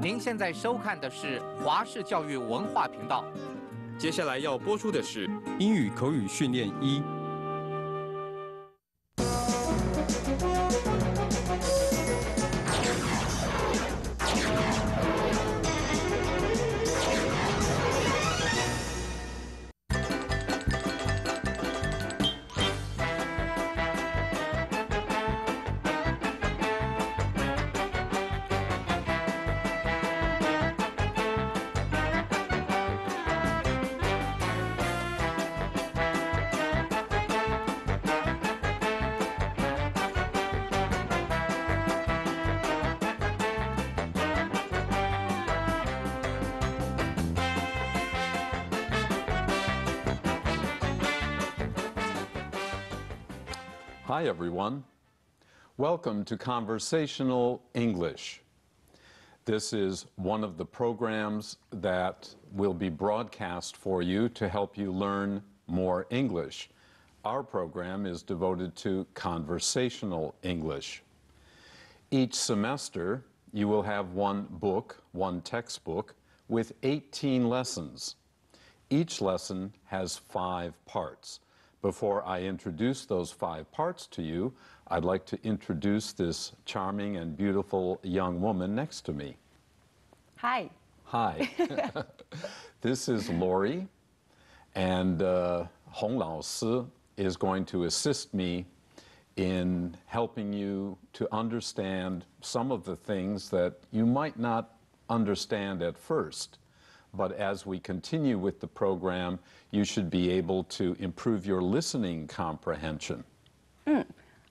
您现在收看的是华视教育文化频道，接下来要播出的是英语口语训练一。Hi, everyone. Welcome to Conversational English. This is one of the programs that will be broadcast for you to help you learn more English. Our program is devoted to conversational English. Each semester, you will have one book, one textbook, with 18 lessons. Each lesson has five parts. Before I introduce those five parts to you, I'd like to introduce this charming and beautiful young woman next to me. Hi. Hi. this is Lori, and uh, Hong Lao Si is going to assist me in helping you to understand some of the things that you might not understand at first. But as we continue with the program, you should be able to improve your listening comprehension. 嗯，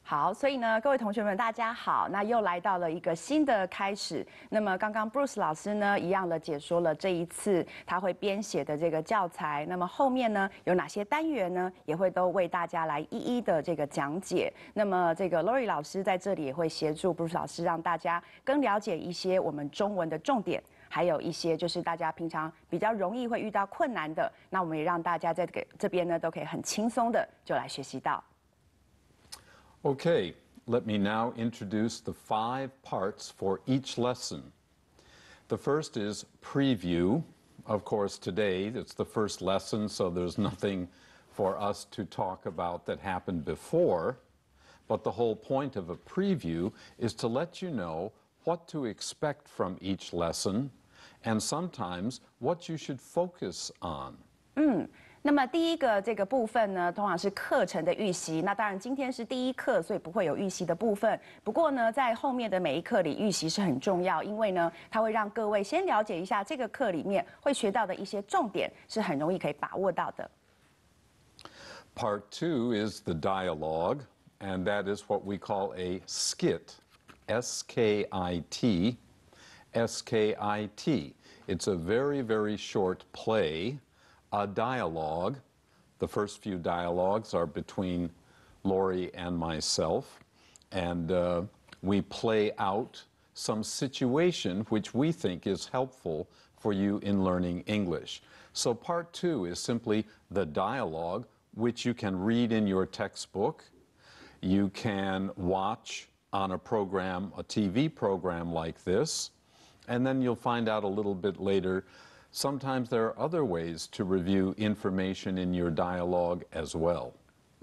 好，所以呢，各位同学们，大家好，那又来到了一个新的开始。那么刚刚 Bruce 老师呢，一样的解说了这一次他会编写的这个教材。那么后面呢，有哪些单元呢，也会都为大家来一一的这个讲解。那么这个 l o r i 老师在这里也会协助 Bruce 老师，让大家更了解一些我们中文的重点。Okay. let me now introduce the five parts for each lesson. The first is preview. Of course, today it's the first lesson, so there's nothing for us to talk about that happened before. But the whole point of a preview is to let you know what to expect from each lesson and sometimes what you should focus on. 嗯。那么第一个这个部分呢，通常是课程的预习。那当然今天是第一课，所以不会有预习的部分。不过呢，在后面的每一课里，预习是很重要，因为呢，它会让各位先了解一下这个课里面会学到的一些重点，是很容易可以把握到的。Part two is the dialogue, and that is what we call a skit, S K I T. S-K-I-T. It's a very, very short play, a dialogue. The first few dialogues are between Lori and myself, and uh, we play out some situation which we think is helpful for you in learning English. So part two is simply the dialogue, which you can read in your textbook. You can watch on a program, a TV program like this. And then you'll find out a little bit later, sometimes there are other ways to review information in your dialogue as well.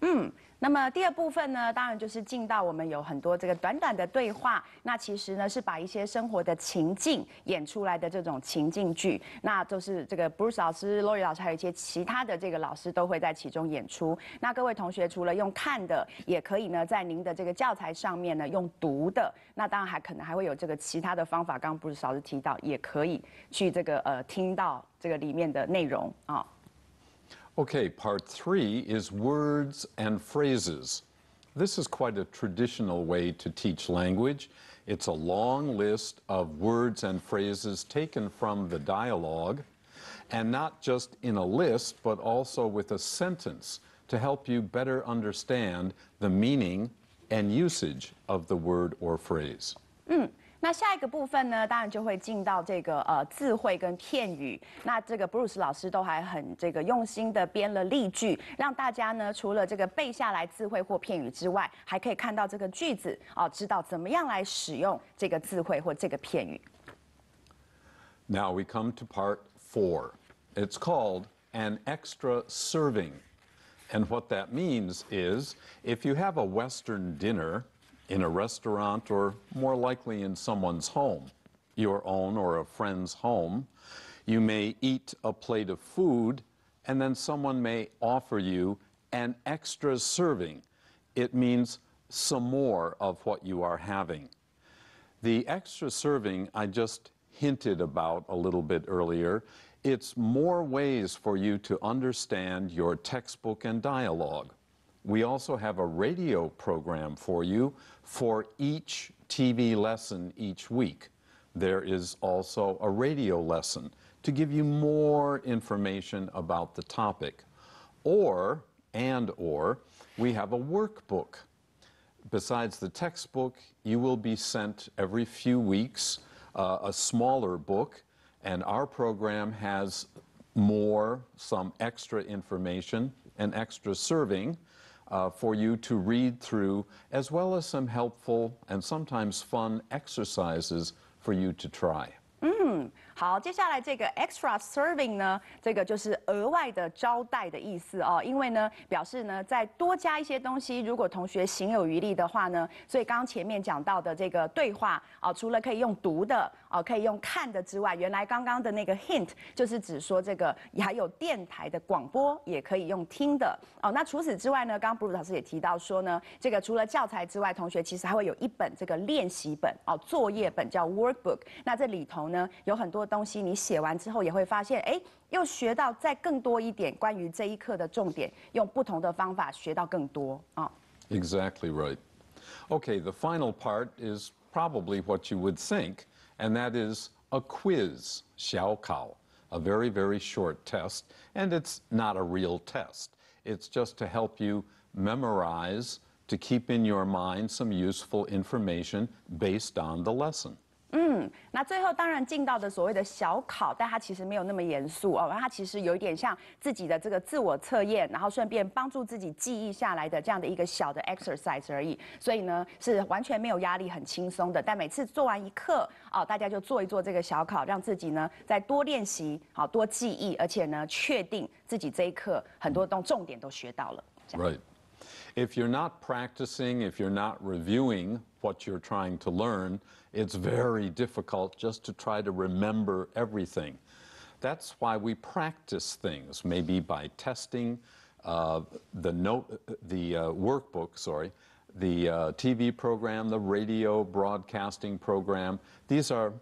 Mm. 那么第二部分呢，当然就是进到我们有很多这个短短的对话，那其实呢是把一些生活的情境演出来的这种情境剧，那就是这个 Bruce 老师、Lori 老师还有一些其他的这个老师都会在其中演出。那各位同学除了用看的，也可以呢在您的这个教材上面呢用读的，那当然还可能还会有这个其他的方法，刚刚 Bruce 老师提到也可以去这个呃听到这个里面的内容啊。Okay, part three is words and phrases. This is quite a traditional way to teach language. It's a long list of words and phrases taken from the dialogue, and not just in a list, but also with a sentence to help you better understand the meaning and usage of the word or phrase. Mm. 那下一个部分呢，当然就会进到这个呃智慧跟片语。那这个 Bruce 老师都还很这个用心的编了例句，让大家呢除了这个背下来智慧或片语之外，还可以看到这个句子啊，知道怎么样来使用这个智慧或这个片语。Now we come to part four. It's called an extra serving, and what that means is if you have a Western dinner. in a restaurant, or more likely in someone's home, your own or a friend's home. You may eat a plate of food, and then someone may offer you an extra serving. It means some more of what you are having. The extra serving I just hinted about a little bit earlier. It's more ways for you to understand your textbook and dialogue. We also have a radio program for you for each TV lesson each week. There is also a radio lesson to give you more information about the topic. Or, and or, we have a workbook. Besides the textbook, you will be sent every few weeks uh, a smaller book, and our program has more, some extra information, an extra serving uh, for you to read through, as well as some helpful and sometimes fun exercises for you to try. Mm. 好，接下来这个 extra serving 呢？这个就是额外的招待的意思哦。因为呢，表示呢再多加一些东西。如果同学行有余力的话呢，所以刚刚前面讲到的这个对话啊，除了可以用读的啊，可以用看的之外，原来刚刚的那个 hint 就是指说这个还有电台的广播也可以用听的哦。那除此之外呢，刚刚布鲁老师也提到说呢，这个除了教材之外，同学其实还会有一本这个练习本哦，作业本叫 workbook。那这里头呢有很多。东西，你写完之后也会发现，哎，又学到再更多一点关于这一课的重点，用不同的方法学到更多啊。Exactly right. Okay, the final part is probably what you would think, and that is a quiz, xiao kao, a very, very short test, and it's not a real test. It's just to help you memorize, to keep in your mind some useful information based on the lesson. 嗯，那最后当然进到的所谓的小考，但它其实没有那么严肃哦，它其实有一点像自己的这个自我测验，然后顺便帮助自己记忆下来的这样的一个小的 exercise 而已，所以呢是完全没有压力，很轻松的。但每次做完一课哦，大家就做一做这个小考，让自己呢再多练习，好多记忆，而且呢确定自己这一课很多东重点都学到了。right。If you're not practicing, if you're not reviewing what you're trying to learn, it's very difficult just to try to remember everything. That's why we practice things, maybe by testing uh, the note, the uh, workbook, sorry, the uh, TV program, the radio broadcasting program. These are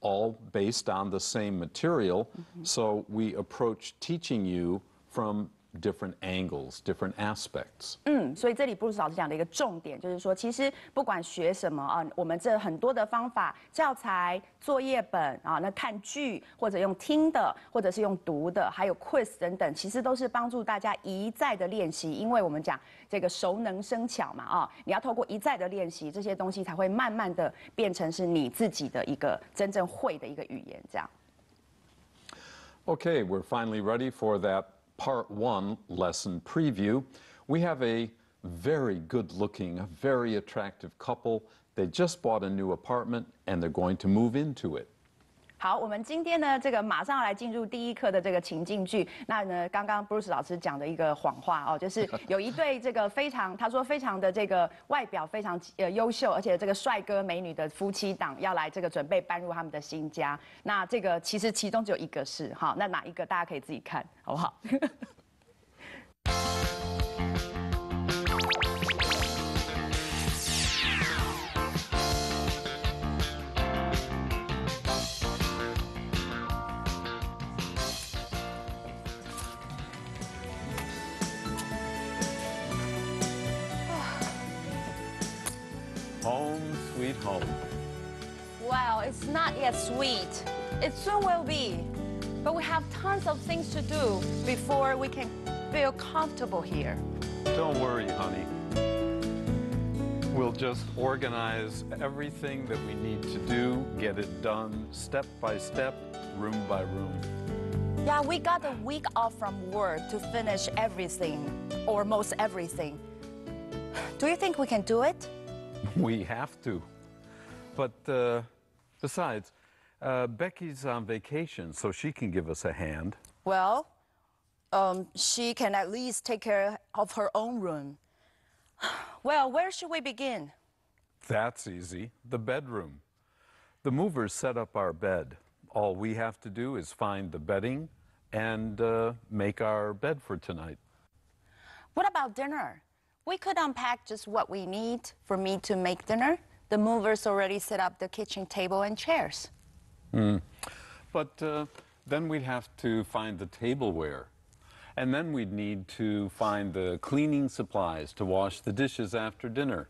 all based on the same material, mm -hmm. so we approach teaching you from different angles, different aspects。嗯，所以这里布鲁斯老师讲的一个重点就是说，其实不管学什么啊，我们这很多的方法、教材、作业本啊，那看剧或者用听的，或者是用读的，还有 quiz 等等，其实都是帮助大家一再的练习，因为我们讲这个熟能生巧嘛啊，你要透过一再的练习，这些东西才会慢慢的变成是你自己的一个真正会的一个语言这样。Okay, we're finally ready for that part one lesson preview, we have a very good looking, very attractive couple. They just bought a new apartment and they're going to move into it. 好，我们今天呢，这个马上要来进入第一课的这个情境剧。那呢，刚刚 Bruce 老师讲的一个谎话哦，就是 有一对这个非常，他说非常的这个外表非常呃优秀，而且这个帅哥美女的夫妻档要来这个准备搬入他们的新家。那这个其实其中只有一个是哈，那哪一个大家可以自己看好不好？Home Sweet Home. Wow, it's not yet sweet. It soon will be. But we have tons of things to do before we can feel comfortable here. Don't worry, honey. We'll just organize everything that we need to do, get it done step by step, room by room. Yeah, we got a week off from work to finish everything, or most everything. Do you think we can do it? We have to. But uh, besides, uh, Becky's on vacation, so she can give us a hand. Well, um, she can at least take care of her own room. Well, where should we begin? That's easy. The bedroom. The movers set up our bed. All we have to do is find the bedding and uh, make our bed for tonight. What about dinner? We could unpack just what we need for me to make dinner. The movers already set up the kitchen table and chairs. Mm. But uh, then we'd have to find the tableware. And then we'd need to find the cleaning supplies to wash the dishes after dinner.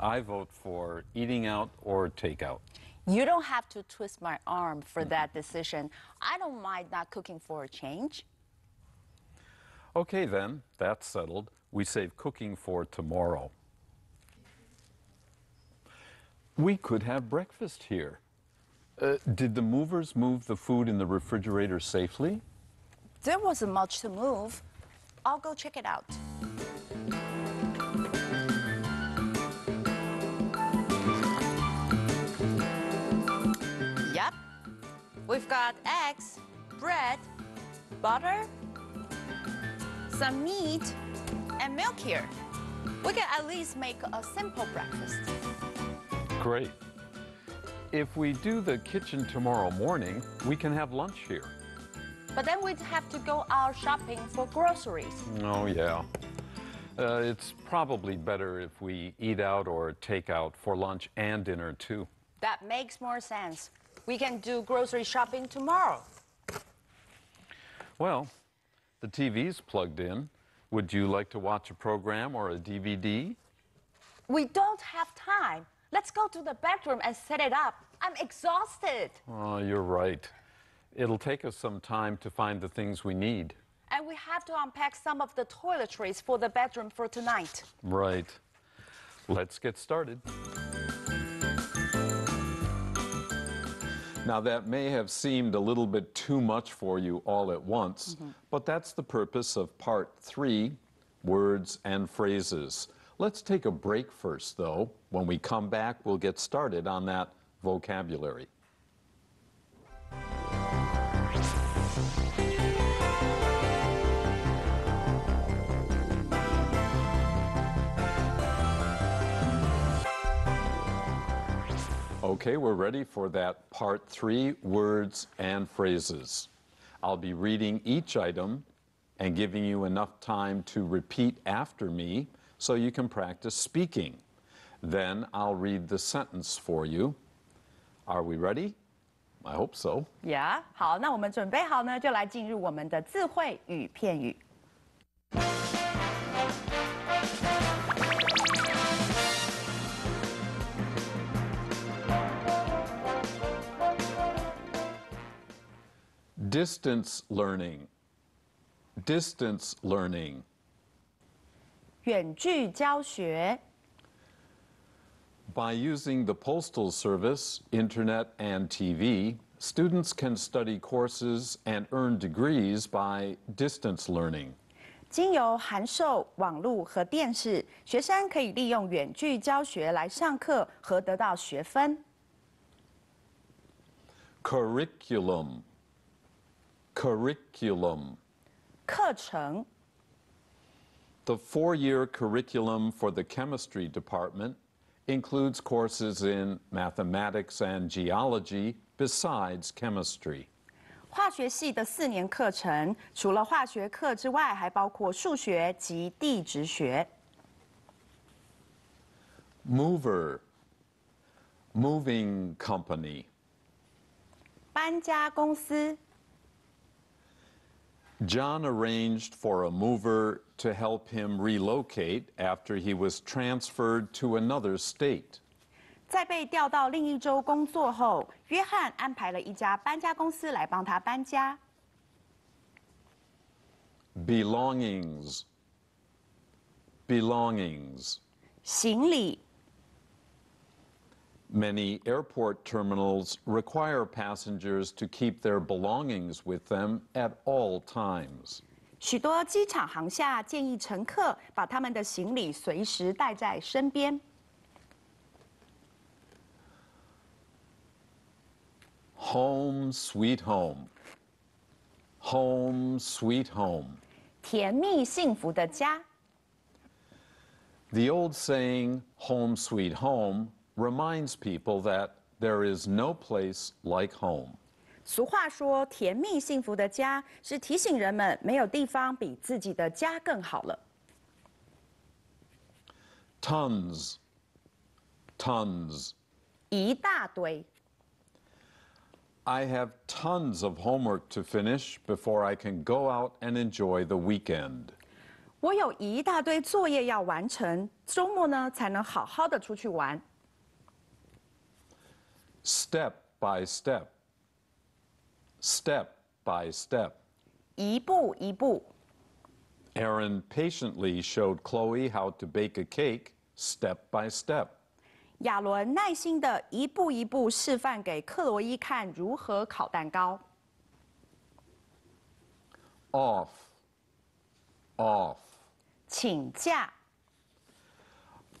I vote for eating out or takeout. You don't have to twist my arm for mm -hmm. that decision. I don't mind not cooking for a change. Okay, then, that's settled. We save cooking for tomorrow. We could have breakfast here. Uh, did the movers move the food in the refrigerator safely? There wasn't much to move. I'll go check it out. Yep. We've got eggs, bread, butter, some meat and milk here. We can at least make a simple breakfast. Great. If we do the kitchen tomorrow morning, we can have lunch here. But then we'd have to go out shopping for groceries. Oh, yeah. Uh, it's probably better if we eat out or take out for lunch and dinner, too. That makes more sense. We can do grocery shopping tomorrow. Well, the TV's plugged in. Would you like to watch a program or a DVD? We don't have time. Let's go to the bedroom and set it up. I'm exhausted. Oh, you're right. It'll take us some time to find the things we need. And we have to unpack some of the toiletries for the bedroom for tonight. Right. Let's get started. Now, that may have seemed a little bit too much for you all at once, mm -hmm. but that's the purpose of part three words and phrases. Let's take a break first, though. When we come back, we'll get started on that vocabulary. Okay, we're ready for that part three words and phrases. I'll be reading each item and giving you enough time to repeat after me so you can practice speaking. Then I'll read the sentence for you. Are we ready? I hope so. Yeah. 好，那我们准备好呢，就来进入我们的智慧与片语。distance learning, distance learning. By using the Postal Service, Internet, and TV, students can study courses and earn degrees by distance learning. 经由函授、网络和电视，学生可以利用远距教学来上课和得到学分。Curriculum Curriculum. 课程 The four-year curriculum for the chemistry department includes courses in mathematics and geology besides chemistry. moving company. 搬家公司 John arranged for a mover to help him relocate after he was transferred to another state. 在被调到另一州工作后，约翰安排了一家搬家公司来帮他搬家。Belongings, belongings，行李 Many airport terminals require passengers to keep their belongings with them at all times. 许多机场航厦建议乘客把他们的行李随时带在身边。Home sweet home. Home sweet home. 甜蜜幸福的家。The old saying, home sweet home, reminds people that there is no place like home. 俗话说，甜蜜幸福的家是提醒人们没有地方比自己的家更好了。Tons, tons. 一大堆。I have tons of homework to finish before I can go out and enjoy the weekend. 我有一大堆作业要完成，周末呢才能好好的出去玩。step by step, step by step. 一步一步. Aaron patiently showed Chloe how to bake a cake step by step. 亚伦耐心的一步一步示范给克罗伊看如何烤蛋糕。Off, off.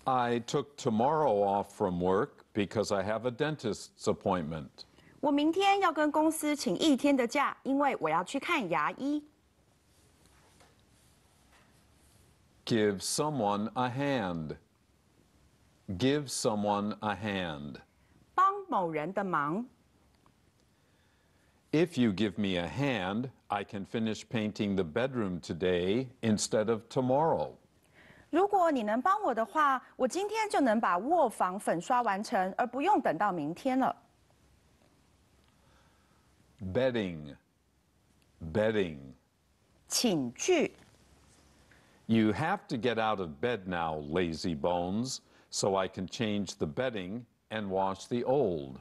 I took tomorrow off from work because I have a dentist's appointment. 我明天要跟公司请一天的假，因为我要去看牙医。Give someone a hand. Give someone a hand. 帮某人的忙。If you give me a hand, I can finish painting the bedroom today instead of tomorrow. 如果你能帮我的话，我今天就能把卧房粉刷完成，而不用等到明天了。Bedding。Bedding。寝具。You have to get out of bed now, lazy bones, so I can change the bedding and wash the old。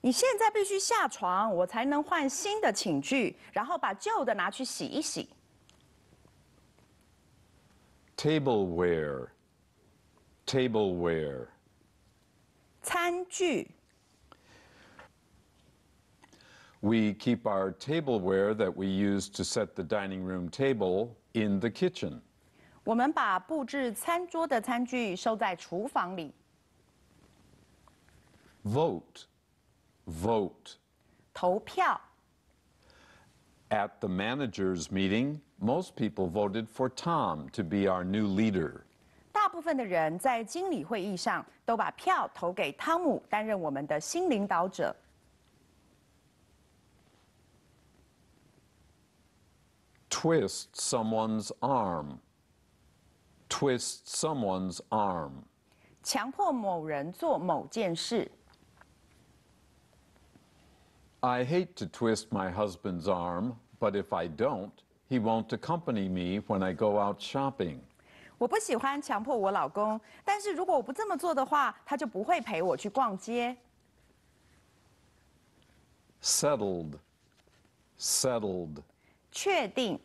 你现在必须下床，我才能换新的寝具，然后把旧的拿去洗一洗。tableware, tableware. 餐具. We keep our tableware that we use to set the dining room table in the kitchen. 我们把布置餐桌的餐具收在厨房里。Vote, vote. At the manager's meeting, most people voted for Tom to be our new leader. 大部分的人在经理会议上都把票投给汤姆担任我们的新领导者。Twist someone's arm. Twist someone's arm. 强迫某人做某件事。I hate to twist my husband's arm, but if I don't, he won't accompany me when I go out shopping. 我不喜欢强迫我老公，但是如果我不这么做的话，他就不会陪我去逛街。Settled, settled. 确定。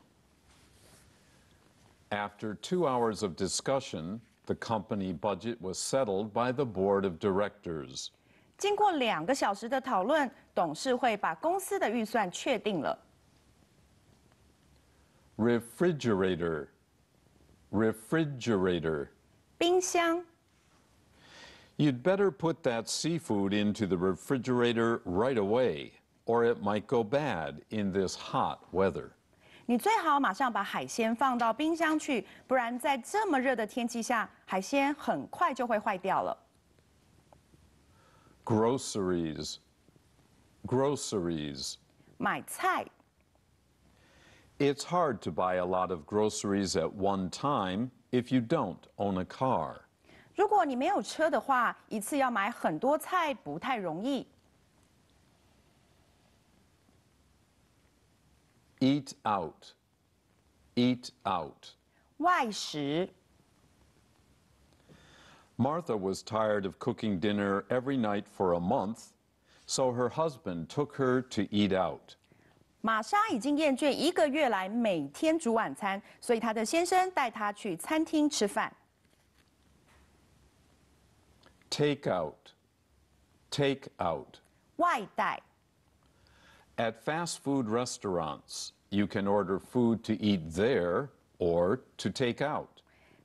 After two hours of discussion, the company budget was settled by the board of directors. 经过两个小时的讨论，董事会把公司的预算确定了。refrigerator, refrigerator. 冰箱. You'd better put that seafood into the refrigerator right away, or it might go bad in this hot weather. 你最好马上把海鲜放到冰箱去，不然在这么热的天气下，海鲜很快就会坏掉了。Groceries, groceries，买菜。it's hard to buy a lot of groceries at one time if you don't own a car. 如果你没有车的话，一次要买很多菜不太容易。Eat out. Eat out. 外食。Martha was tired of cooking dinner every night for a month, so her husband took her to eat out. 玛莎已经厌倦一个月来每天煮晚餐，所以她的先生带她去餐厅吃饭。Take out, take out. 外带。At fast food restaurants, you can order food to eat there or to take out.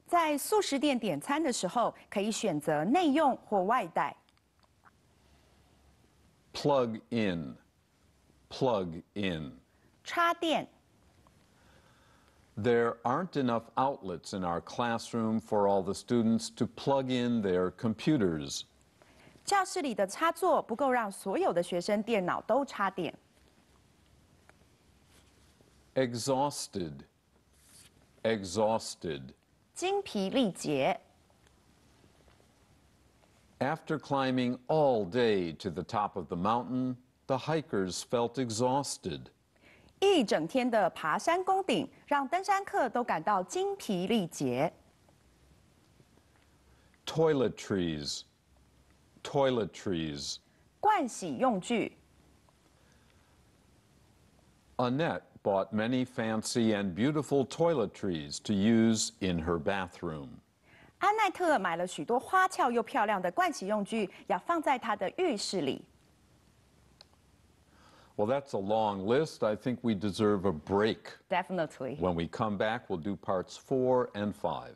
在素食店点餐的时候，可以选择内用或外带。Plug in plug in. 插电. There aren't enough outlets in our classroom for all the students to plug in their computers. 教室里的插座不够让所有的学生电脑都插电。Exhausted, exhausted. After climbing all day to the top of the mountain, the hikers felt exhausted. toilet trees. 盥洗用具。Annette bought many fancy and beautiful toiletries to use in her bathroom. 安奈特买了许多花俏又漂亮的盥洗用具，要放在她的浴室里。well, that's a long list. I think we deserve a break. Definitely. When we come back, we'll do parts four and five.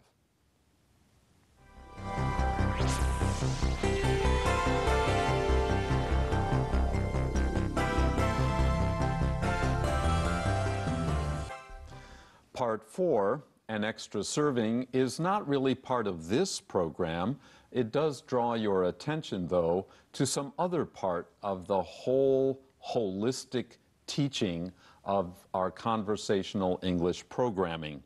Part four, an extra serving, is not really part of this program. It does draw your attention, though, to some other part of the whole holistic teaching of our conversational English programming.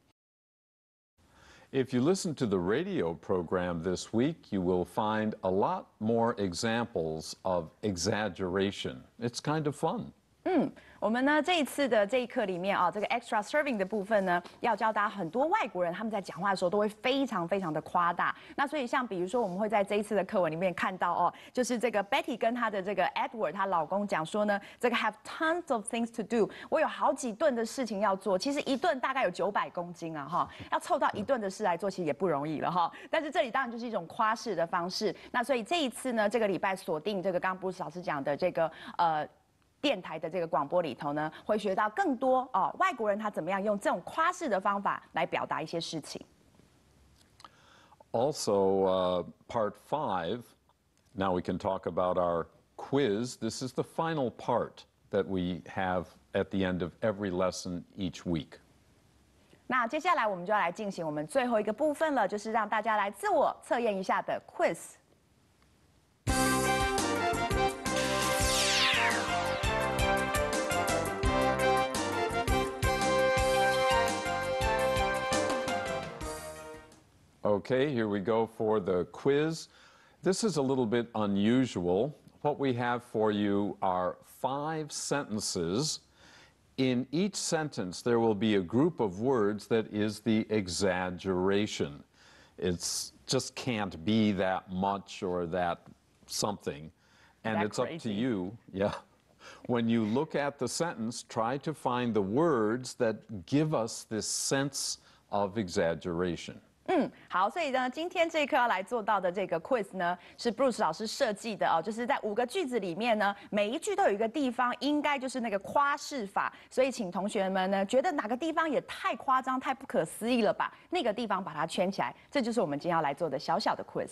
If you listen to the radio program this week, you will find a lot more examples of exaggeration. It's kind of fun. 嗯，我们呢这一次的这一课里面啊，这个 extra serving 的部分呢，要教大家很多外国人他们在讲话的时候都会非常非常的夸大。那所以像比如说我们会在这一次的课文里面看到哦，就是这个 Betty 跟她的这个 Edward 她老公讲说呢，这个 have tons of things to do，我有好几顿的事情要做，其实一顿大概有九百公斤啊哈，要凑到一顿的事来做其实也不容易了哈。但是这里当然就是一种夸饰的方式。那所以这一次呢，这个礼拜锁定这个刚刚 Bruce 老师讲的这个呃。电台的这个广播里头呢，会学到更多哦。外国人他怎么样用这种夸式的方法来表达一些事情？Also, part five. Now we can talk about our quiz. This is the final part that we have at the end of every lesson each week. 那接下来我们就要来进行我们最后一个部分了，就是让大家来自我测验一下的 quiz。Okay, here we go for the quiz. This is a little bit unusual. What we have for you are five sentences. In each sentence, there will be a group of words that is the exaggeration. It's just can't be that much or that something. And that it's crazy. up to you, yeah. When you look at the sentence, try to find the words that give us this sense of exaggeration. 嗯，好，所以呢，今天这一刻要来做到的这个 quiz 呢，是 Bruce 老师设计的哦，就是在五个句子里面呢，每一句都有一个地方，应该就是那个夸饰法。所以，请同学们呢，觉得哪个地方也太夸张、太不可思议了吧？那个地方把它圈起来，这就是我们今天要来做的小小的 quiz。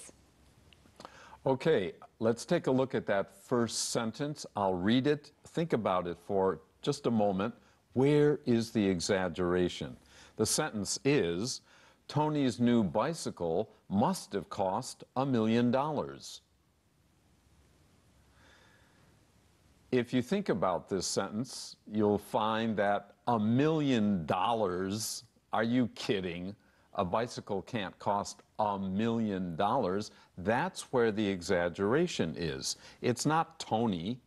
Okay, let's take a look at that first sentence. I'll read it, think about it for just a moment. Where is the exaggeration? The sentence is. Tony's new bicycle must have cost a million dollars. If you think about this sentence, you'll find that a million dollars, are you kidding? A bicycle can't cost a million dollars. That's where the exaggeration is. It's not Tony,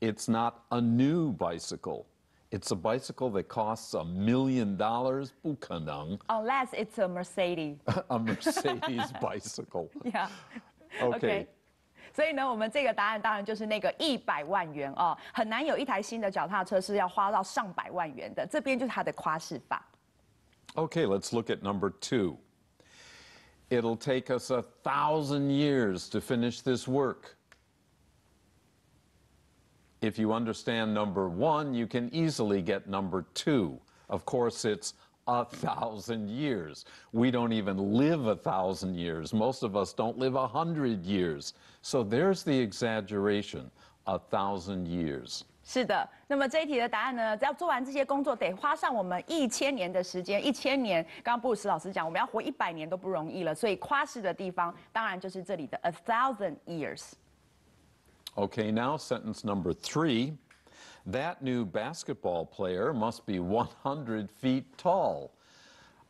it's not a new bicycle. It's a bicycle that costs a million dollars. 不可能. Unless it's a Mercedes. a Mercedes bicycle. Yeah. Okay. okay. 所以呢，我们这个答案当然就是那个一百万元啊、哦，很难有一台新的脚踏车是要花到上百万元的。这边就是它的夸饰法。Okay, let's look at number two. It'll take us a thousand years to finish this work. If you understand number one, you can easily get number two. Of course, it's a thousand years. We don't even live a thousand years. Most of us don't live a hundred years. So there's the exaggeration, a thousand years. 是的，那么这一题的答案呢？要做完这些工作，得花上我们一千年的时间。一千年，刚刚布鲁斯老师讲，我们要活一百年都不容易了，所以夸饰的地方，当然就是这里的 a thousand years。Okay, now sentence number three. That new basketball player must be 100 feet tall.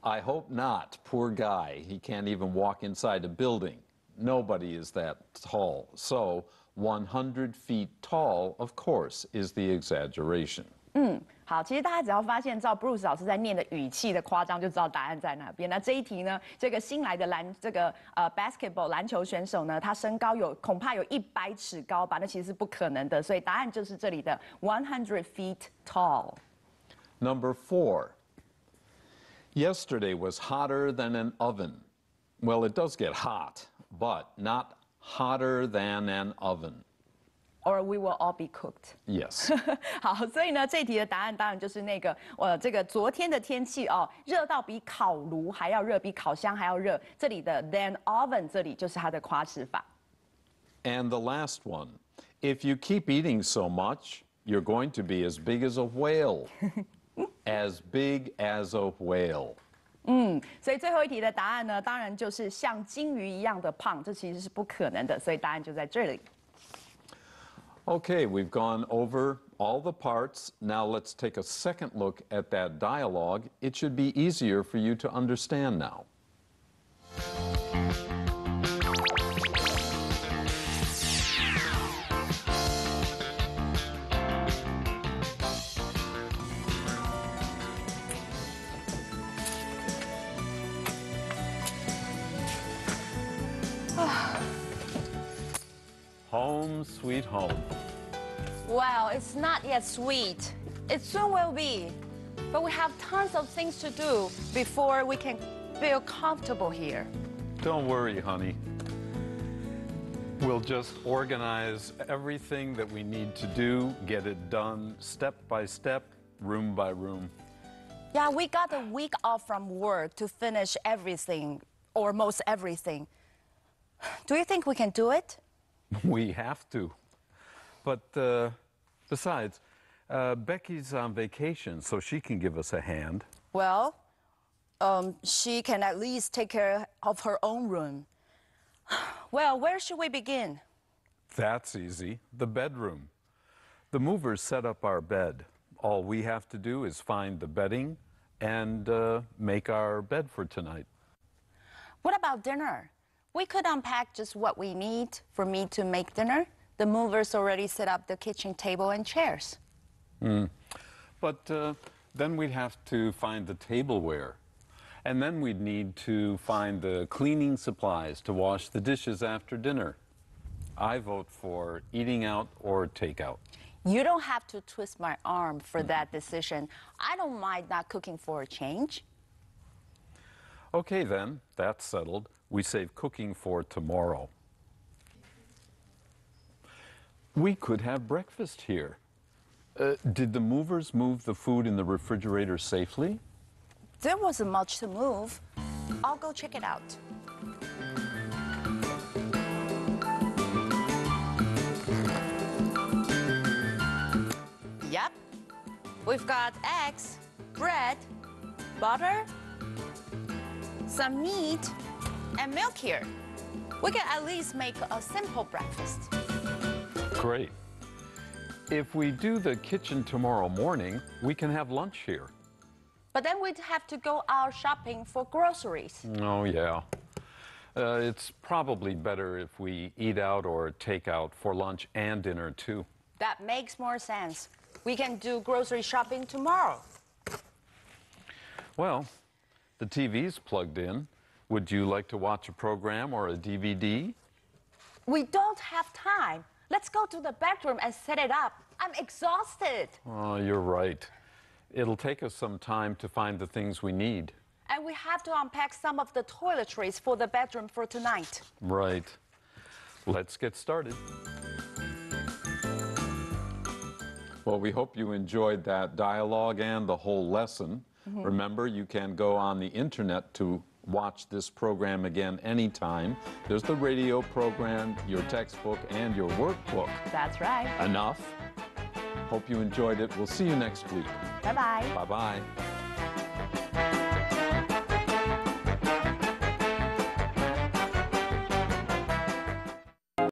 I hope not. Poor guy. He can't even walk inside a building. Nobody is that tall. So 100 feet tall, of course, is the exaggeration. Hmm. 好，其实大家只要发现照 Bruce 老师在念的语气的夸张，就知道答案在哪边。那这一题呢，这个新来的篮这个呃 basketball 篮球选手呢，他身高有恐怕有一百尺高吧，那其实是不可能的。所以答案就是这里的 one hundred feet tall。Number four. Yesterday was hotter than an oven. Well, it does get hot, but not hotter than an oven or we will all be cooked. Yes 好，所以呢，这题的答案当然就是那个，呃，这个昨天的天气哦，热到比烤炉还要热，比烤箱还要热。这里的 than oven 这里就是它的夸饰法。And the last one, if you keep eating so much, you're going to be as big as a whale. as big as a whale. 嗯，所以最后一题的答案呢，当然就是像鲸鱼一样的胖，这其实是不可能的，所以答案就在这里。Okay, we've gone over all the parts. Now let's take a second look at that dialogue. It should be easier for you to understand now. home sweet home. Well, it's not yet sweet. It soon will be. But we have tons of things to do before we can feel comfortable here. Don't worry, honey. We'll just organize everything that we need to do, get it done step by step, room by room. Yeah, we got a week off from work to finish everything, or most everything. Do you think we can do it? we have to. But uh, besides, uh, Becky's on vacation, so she can give us a hand. Well, um, she can at least take care of her own room. Well, where should we begin? That's easy. The bedroom. The movers set up our bed. All we have to do is find the bedding and uh, make our bed for tonight. What about dinner? We could unpack just what we need for me to make dinner. The movers already set up the kitchen table and chairs. Mm. But uh, then we'd have to find the tableware. And then we'd need to find the cleaning supplies to wash the dishes after dinner. I vote for eating out or takeout. You don't have to twist my arm for mm. that decision. I don't mind not cooking for a change. Okay, then, that's settled. We save cooking for tomorrow. We could have breakfast here. Uh, did the movers move the food in the refrigerator safely? There wasn't much to move. I'll go check it out. Yep. We've got eggs, bread, butter, some meat, and milk here. We can at least make a simple breakfast. Great. If we do the kitchen tomorrow morning, we can have lunch here. But then we'd have to go out shopping for groceries. Oh, yeah. Uh, it's probably better if we eat out or take out for lunch and dinner, too. That makes more sense. We can do grocery shopping tomorrow. Well, the TV's plugged in. Would you like to watch a program or a DVD? We don't have time. Let's go to the bedroom and set it up. I'm exhausted. Oh, you're right. It'll take us some time to find the things we need. And we have to unpack some of the toiletries for the bedroom for tonight. Right. Let's get started. Well, we hope you enjoyed that dialogue and the whole lesson. Mm -hmm. Remember, you can go on the internet to watch this program again anytime. There's the radio program, your textbook, and your workbook. That's right. Enough. Hope you enjoyed it. We'll see you next week. Bye bye. Bye bye.